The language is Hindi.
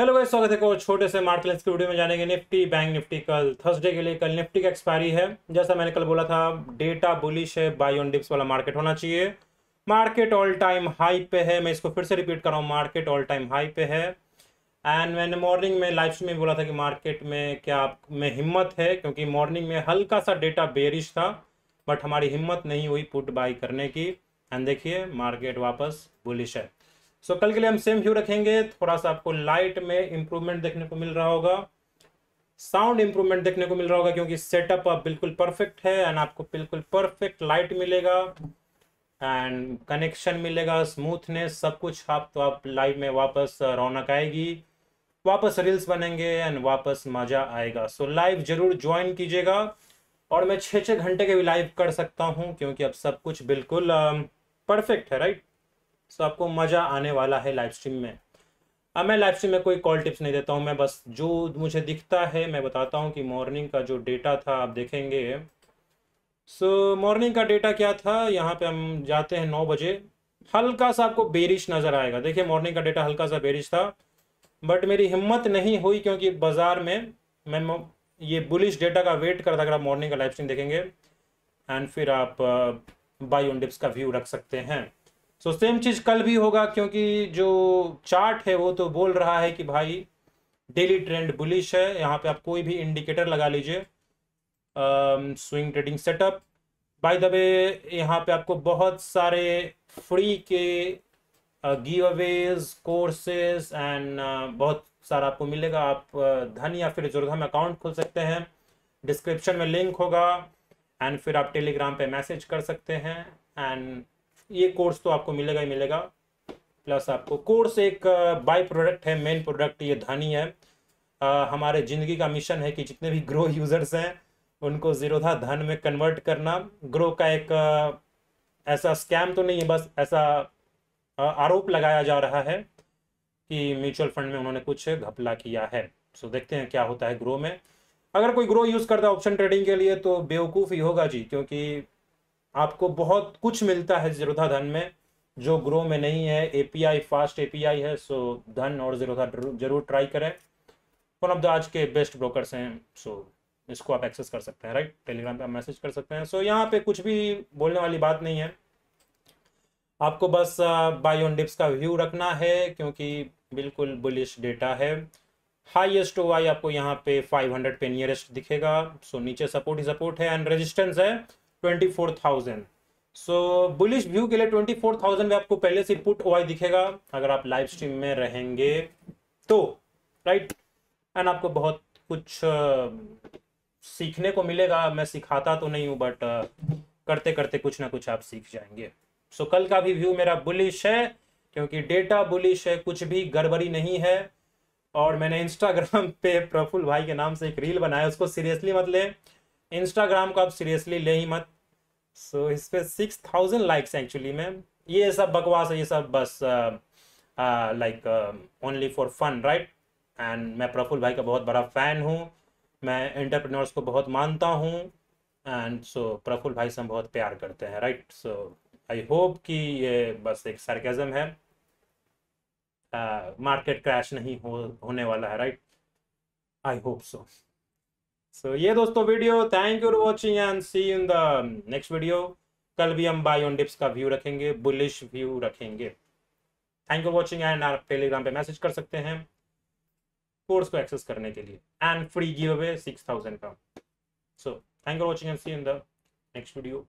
हेलो भाई स्वागत है को छोटे से मार्केट के वीडियो में जानेंगे निफ्टी बैंक निफ्टी कल थर्सडे के लिए कल निफ्टी का एक्सपायरी है जैसा मैंने कल बोला था डेटा बुलिश है बाई ऑन डिप्स वाला मार्केट होना चाहिए मार्केट ऑल टाइम हाई पे है मैं इसको फिर से रिपीट कर रहा हूँ मार्केट ऑल टाइम हाई पे है एंड मैंने मॉर्निंग में लाइव में बोला था कि मार्केट में क्या आप में हिम्मत है क्योंकि मॉर्निंग में हल्का सा डेटा बेरिश था बट हमारी हिम्मत नहीं हुई पुट बाई करने की एंड देखिए मार्केट वापस बुलिश है सो कल के लिए हम सेम व्यू रखेंगे थोड़ा सा आपको लाइट में इंप्रूवमेंट देखने को मिल रहा होगा साउंड इंप्रूवमेंट देखने को मिल रहा होगा क्योंकि सेटअप आप बिल्कुल परफेक्ट है एंड आपको बिल्कुल परफेक्ट लाइट मिलेगा एंड कनेक्शन मिलेगा स्मूथनेस सब कुछ आप तो आप लाइव में वापस रौनक आएगी वापस रील्स बनेंगे एंड वापस मज़ा आएगा सो so, लाइव ज़रूर ज्वाइन कीजिएगा और मैं छः छः घंटे के भी लाइव कर सकता हूँ क्योंकि अब सब कुछ बिल्कुल परफेक्ट है राइट सो तो आपको मज़ा आने वाला है लाइव स्ट्रीम में अब मैं लाइव स्ट्रीम में कोई कॉल टिप्स नहीं देता हूँ मैं बस जो मुझे दिखता है मैं बताता हूँ कि मॉर्निंग का जो डेटा था आप देखेंगे सो so, मॉर्निंग का डेटा क्या था यहाँ पे हम जाते हैं नौ बजे हल्का सा आपको बेरिश नज़र आएगा देखिए मॉर्निंग का डेटा हल्का सा बेरिश था बट मेरी हिम्मत नहीं हुई क्योंकि बाज़ार में मैं ये बुलिश डेटा का वेट करता अगर आप मॉर्निंग का लाइव स्ट्रीम देखेंगे एंड फिर आप बाई ऑन डिप्स का व्यू रख सकते हैं सो सेम चीज़ कल भी होगा क्योंकि जो चार्ट है वो तो बोल रहा है कि भाई डेली ट्रेंड बुलिश है यहाँ पे आप कोई भी इंडिकेटर लगा लीजिए swing trading setup by the way यहाँ पे आपको बहुत सारे फ्री के गिव अवेज कोर्सेस एंड बहुत सारा आपको मिलेगा आप धन या फिर जुर्गम अकाउंट खोल सकते हैं डिस्क्रिप्शन में लिंक होगा एंड फिर आप टेलीग्राम पे मैसेज कर सकते हैं एंड ये कोर्स तो आपको मिलेगा ही मिलेगा प्लस आपको कोर्स एक बाय प्रोडक्ट है मेन प्रोडक्ट ये धानी है आ, हमारे जिंदगी का मिशन है कि जितने भी ग्रो यूजर्स हैं उनको जीरोधा धन में कन्वर्ट करना ग्रो का एक आ, ऐसा स्कैम तो नहीं है बस ऐसा आ, आरोप लगाया जा रहा है कि म्यूचुअल फंड में उन्होंने कुछ घपला किया है सो देखते हैं क्या होता है ग्रो में अगर कोई ग्रो यूज़ करता है ऑप्शन ट्रेडिंग के लिए तो बेवकूफ़ ही होगा जी क्योंकि आपको बहुत कुछ मिलता है जीरोधा धन में जो ग्रो में नहीं है एपीआई फास्ट एपीआई है सो धन और जीरोधा जरूर ट्राई करें वन ऑफ द आज के बेस्ट ब्रोकर्स हैं सो इसको आप एक्सेस कर सकते हैं राइट टेलीग्राम पे आप मैसेज कर सकते हैं सो यहाँ पे कुछ भी बोलने वाली बात नहीं है आपको बस बाई ऑन डिप्स का व्यू रखना है क्योंकि बिल्कुल बुलिश डेटा है हाईएस्ट ओआई आपको यहाँ पे 500 पे नियरेस्ट दिखेगा सो नीचे सपोर्ट ही सपोर्ट है एंड रेजिस्टेंस है twenty four thousand so bullish view के लिए ट्वेंटी फोर थाउजेंड में आपको पहले से पुट ओ दिखेगा अगर आप लाइव स्ट्रीम में रहेंगे तो राइट एंड आपको बहुत कुछ uh, सीखने को मिलेगा मैं सिखाता तो नहीं हूं बट uh, करते करते कुछ ना कुछ आप सीख जाएंगे सो so, कल का भी व्यू मेरा बुलिश है क्योंकि डेटा बुलिश है कुछ भी गड़बड़ी नहीं है और मैंने इंस्टाग्राम पे प्रफुल भाई के नाम से एक रील बनाया उसको सीरियसली मत ले इंस्टाग्राम को आप सीरियसली ले ही मत सो इस पर सिक्स थाउजेंड लाइक्स एक्चुअली में ये सब बकवास है ये सब बस like only for fun right and मैं प्रफुल भाई का बहुत बड़ा फ़ैन हूँ मैं एंटरप्रेन्योर्स को बहुत मानता हूँ एंड सो प्रफुल्ल प्रफुल भाई से हम बहुत प्यार करते हैं राइट सो आई होप कि ये बस एक सरकज़म है मार्केट uh, क्रैश नहीं हो होने वाला है right I hope so so ये दोस्तों video thank you watching and see in the next video कल भी हम बाय ऑन डिप्स का व्यू रखेंगे बुलिश व्यू रखेंगे थैंक यू वॉचिंग एंड आप टेलीग्राम पे मैसेज कर सकते हैं कोर्स को एक्सेस करने के लिए and free giveaway six thousand का so thank you watching and see in the next video